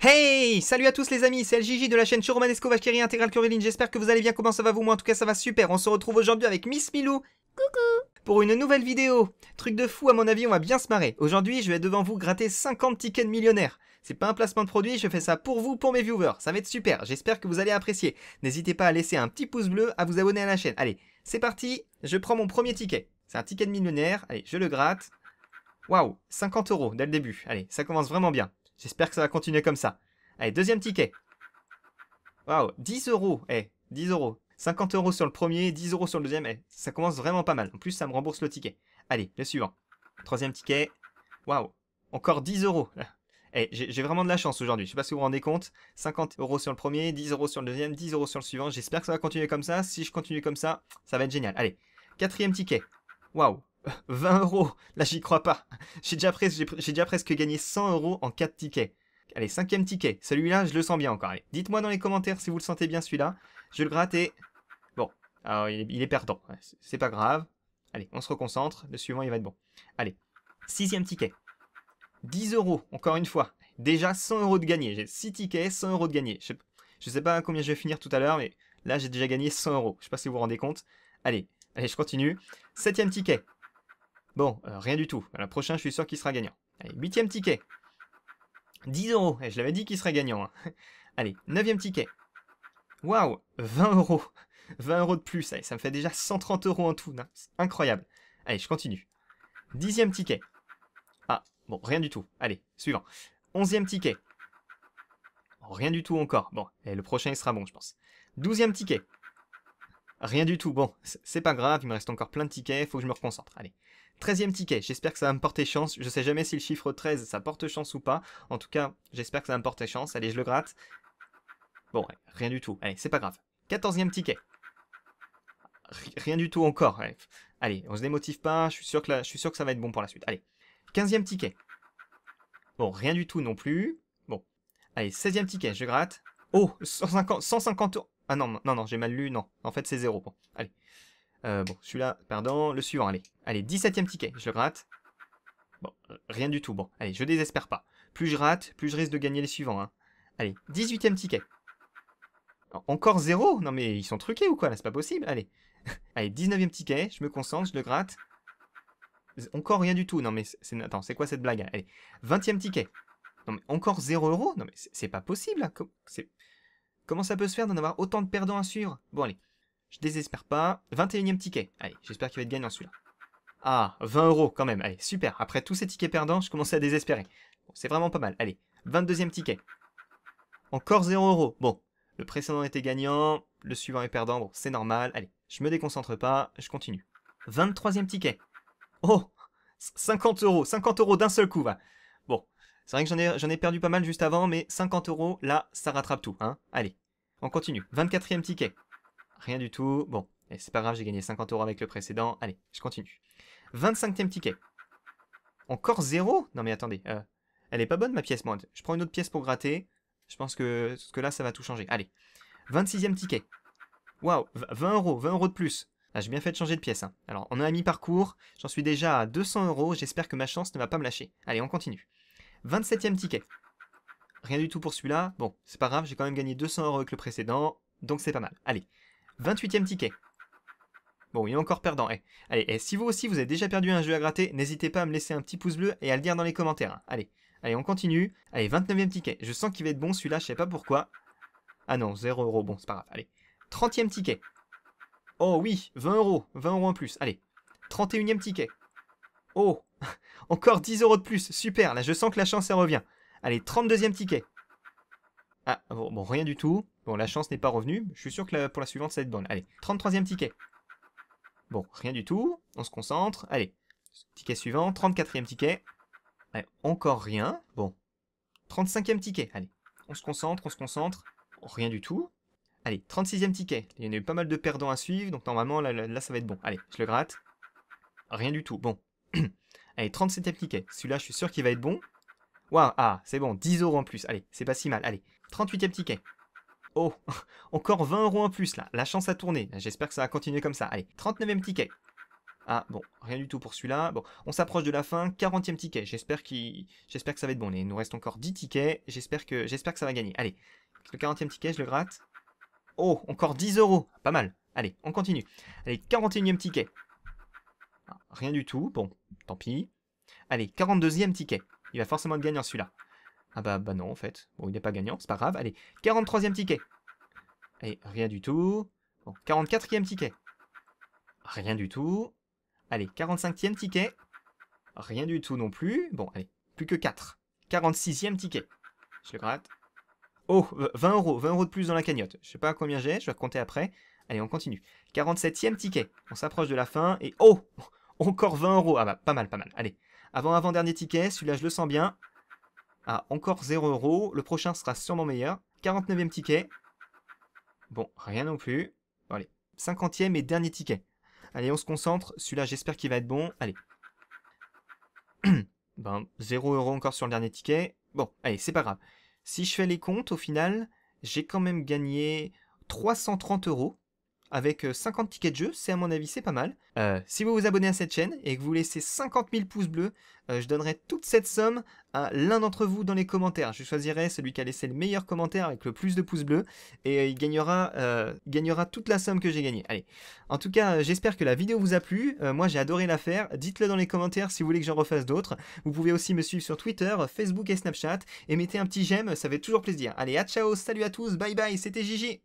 Hey Salut à tous les amis, c'est LJJ de la chaîne Choromanesco Vacherie Intégrale Curveline. J'espère que vous allez bien, comment ça va vous Moi en tout cas ça va super. On se retrouve aujourd'hui avec Miss Milou. Coucou Pour une nouvelle vidéo. Truc de fou à mon avis, on va bien se marrer. Aujourd'hui, je vais devant vous gratter 50 tickets de millionnaire, C'est pas un placement de produit, je fais ça pour vous, pour mes viewers. Ça va être super, j'espère que vous allez apprécier. N'hésitez pas à laisser un petit pouce bleu, à vous abonner à la chaîne. Allez, c'est parti, je prends mon premier ticket. C'est un ticket de millionnaire, allez, je le gratte. Waouh, 50 euros dès le début. Allez, ça commence vraiment bien. J'espère que ça va continuer comme ça. Allez, deuxième ticket. Waouh, 10 euros. Eh, 10 euros. 50 euros sur le premier, 10 euros sur le deuxième. Eh, ça commence vraiment pas mal. En plus, ça me rembourse le ticket. Allez, le suivant. Troisième ticket. Waouh, encore 10 euros. Eh, j'ai vraiment de la chance aujourd'hui. Je sais pas si vous vous rendez compte. 50 euros sur le premier, 10 euros sur le deuxième, 10 euros sur le suivant. J'espère que ça va continuer comme ça. Si je continue comme ça, ça va être génial. Allez, quatrième ticket. Waouh, 20 euros. Là, j'y crois pas. J'ai déjà, presque gagné 100 euros en 4 tickets. Allez, cinquième ticket. Celui-là, je le sens bien encore. dites-moi dans les commentaires si vous le sentez bien celui-là. Je le gratte et... Bon, alors il est, perdant. C'est pas grave. Allez, on se reconcentre. Le suivant, il va être bon. Allez, sixième ticket. 10 euros, encore une fois. Déjà 100 euros de gagné. J'ai 6 tickets, 100 euros de gagné. Je, je sais pas combien je vais finir tout à l'heure, mais là, j'ai déjà gagné 100 euros. Je sais pas si vous vous rendez compte. Allez, allez, je continue. Septième ticket. Bon, euh, rien du tout. Le la prochaine, je suis sûr qu'il sera gagnant. Allez, huitième ticket. 10 euros. Et eh, je l'avais dit qu'il serait gagnant. Hein. Allez, neuvième ticket. Waouh, 20 euros. 20 euros de plus. Allez, ça me fait déjà 130 euros en tout. C'est incroyable. Allez, je continue. Dixième ticket. Ah, bon, rien du tout. Allez, suivant. Onzième ticket. rien du tout encore. Bon, et le prochain, il sera bon, je pense. Douzième ticket. Rien du tout, bon, c'est pas grave, il me reste encore plein de tickets, faut que je me reconcentre, allez. 13e ticket, j'espère que ça va me porter chance, je sais jamais si le chiffre 13 ça porte chance ou pas, en tout cas, j'espère que ça va me porter chance, allez, je le gratte. Bon, rien du tout, allez, c'est pas grave. 14e ticket. rien du tout encore, allez, on se démotive pas, je suis, sûr que je suis sûr que ça va être bon pour la suite, allez. 15e ticket. Bon, rien du tout non plus, bon. Allez, 16e ticket, je gratte. Oh, 150 euros. Ah non, non, non, j'ai mal lu, non. En fait, c'est 0 bon, Allez. Euh, bon, celui-là, pardon, le suivant, allez. Allez, 17ème ticket, je le gratte, Bon, rien du tout, bon. Allez, je désespère pas. Plus je rate, plus je risque de gagner les suivants. Hein. Allez, 18ème ticket. Encore 0 Non mais ils sont truqués ou quoi là, c'est pas possible. Allez. Allez, 19ème ticket, je me concentre, je le gratte. Encore rien du tout. Non mais c'est attends, c'est quoi cette blague Allez, 20ème ticket. Non mais encore 0 euros Non mais c'est pas possible. C'est Comment ça peut se faire d'en avoir autant de perdants à suivre Bon allez, je désespère pas. 21ème ticket. Allez, j'espère qu'il va être gagnant celui-là. Ah, 20 euros quand même. Allez, super. Après tous ces tickets perdants, je commençais à désespérer. Bon, c'est vraiment pas mal. Allez, 22ème ticket. Encore 0 euros. Bon, le précédent était gagnant, le suivant est perdant. Bon, c'est normal. Allez, je me déconcentre pas, je continue. 23ème ticket. Oh 50 euros, 50 euros d'un seul coup, va. C'est vrai que j'en ai, perdu pas mal juste avant, mais 50 euros, là, ça rattrape tout. Hein. Allez, on continue. 24e ticket. Rien du tout. Bon, et eh, c'est pas grave, j'ai gagné 50 euros avec le précédent. Allez, je continue. 25e ticket. Encore zéro Non mais attendez, euh, elle est pas bonne ma pièce, moi. Je prends une autre pièce pour gratter. Je pense que, que là, ça va tout changer. Allez, 26e ticket. Waouh, 20 euros, 20 euros de plus. Ah, j'ai bien fait de changer de pièce. Hein. Alors, on a mis parcours j'en suis déjà à 200 euros, j'espère que ma chance ne va pas me lâcher. Allez, on continue. 27e ticket. Rien du tout pour celui-là. Bon, c'est pas grave, j'ai quand même gagné 200 euros avec le précédent, donc c'est pas mal. Allez, 28e ticket. Bon, il est encore perdant. Eh. Allez, eh, si vous aussi vous avez déjà perdu un jeu à gratter, n'hésitez pas à me laisser un petit pouce bleu et à le dire dans les commentaires. Hein. Allez, allez, on continue. Allez, 29e ticket. Je sens qu'il va être bon celui-là, je sais pas pourquoi. Ah non, 0 euros, bon, c'est pas grave. Allez, 30e ticket. Oh oui, 20 euros, 20 euros en plus. Allez, 31e ticket. Oh, Encore 10 euros de plus, super, là je sens que la chance elle revient. Allez, 32e ticket. Ah, bon, rien du tout. Bon, la chance n'est pas revenue. Je suis sûr que pour la suivante, ça va être bonne. Allez, 33e ticket. Bon, rien du tout. On se concentre. Allez, ticket suivant, 34e ticket. Allez, encore rien. Bon, 35e ticket. Allez, on se concentre, on se concentre. Rien du tout. Allez, 36e ticket. Il y en a eu pas mal de perdants à suivre, donc normalement, là, là ça va être bon. Allez, je le gratte. Rien du tout. Bon. Allez, 37 ticket. Celui-là, je suis sûr qu'il va être bon. Waouh, ah, c'est bon, 10 euros en plus. Allez, c'est pas si mal. Allez, 38 ticket. Oh, encore 20 euros en plus là. La chance a tourné. J'espère que ça va continuer comme ça. Allez, 39e ticket. Ah bon, rien du tout pour celui-là. Bon, on s'approche de la fin. 40e ticket. J'espère qu j'espère que ça va être bon. Il nous reste encore 10 tickets. J'espère que, j'espère que ça va gagner. Allez, le 40e ticket, je le gratte. Oh, encore 10 euros. Pas mal. Allez, on continue. Allez, 41e ticket. Rien du tout. Bon, tant pis. Allez, 42e ticket. Il va forcément être gagnant celui-là. Ah bah, bah non, en fait. Bon, il n'est pas gagnant, c'est pas grave. Allez, 43e ticket. Allez, rien du tout. Bon, 44e ticket. Rien du tout. Allez, 45e ticket. Rien du tout non plus. Bon, allez, plus que 4. 46e ticket. Je le gratte. Oh, 20 euros, 20 euros de plus dans la cagnotte. Je sais pas combien j'ai, je vais compter après. Allez, on continue. 47e ticket. On s'approche de la fin et oh encore 20 euros. Ah bah, pas mal, pas mal. Allez. Avant, avant, dernier ticket. Celui-là, je le sens bien. Ah, encore 0 euros. Le prochain sera sûrement meilleur. 49e ticket. Bon, rien non plus. allez. 50e et dernier ticket. Allez, on se concentre. Celui-là, j'espère qu'il va être bon. Allez. ben, 0 euros encore sur le dernier ticket. Bon, allez, c'est pas grave. Si je fais les comptes, au final, j'ai quand même gagné 330 euros avec 50 euh, tickets de jeu, c'est à mon avis c'est pas mal. Euh, si vous vous abonnez à cette chaîne et que vous laissez 50 000 pouces bleus, euh, je donnerai toute cette somme à l'un d'entre vous dans les commentaires. Je choisirai celui qui a laissé le meilleur commentaire avec le plus de pouces bleus et il, gagnera, gagnera toute la somme que j'ai gagnée. Allez, en tout cas j'espère que la vidéo vous a plu, moi j'ai adoré la faire, dites-le dans les commentaires si vous voulez que j'en refasse d'autres. Vous pouvez aussi me suivre sur Twitter, Facebook et Snapchat et mettez un petit j'aime, ça fait toujours plaisir. Allez, à ciao, salut à tous, bye bye, c'était Gigi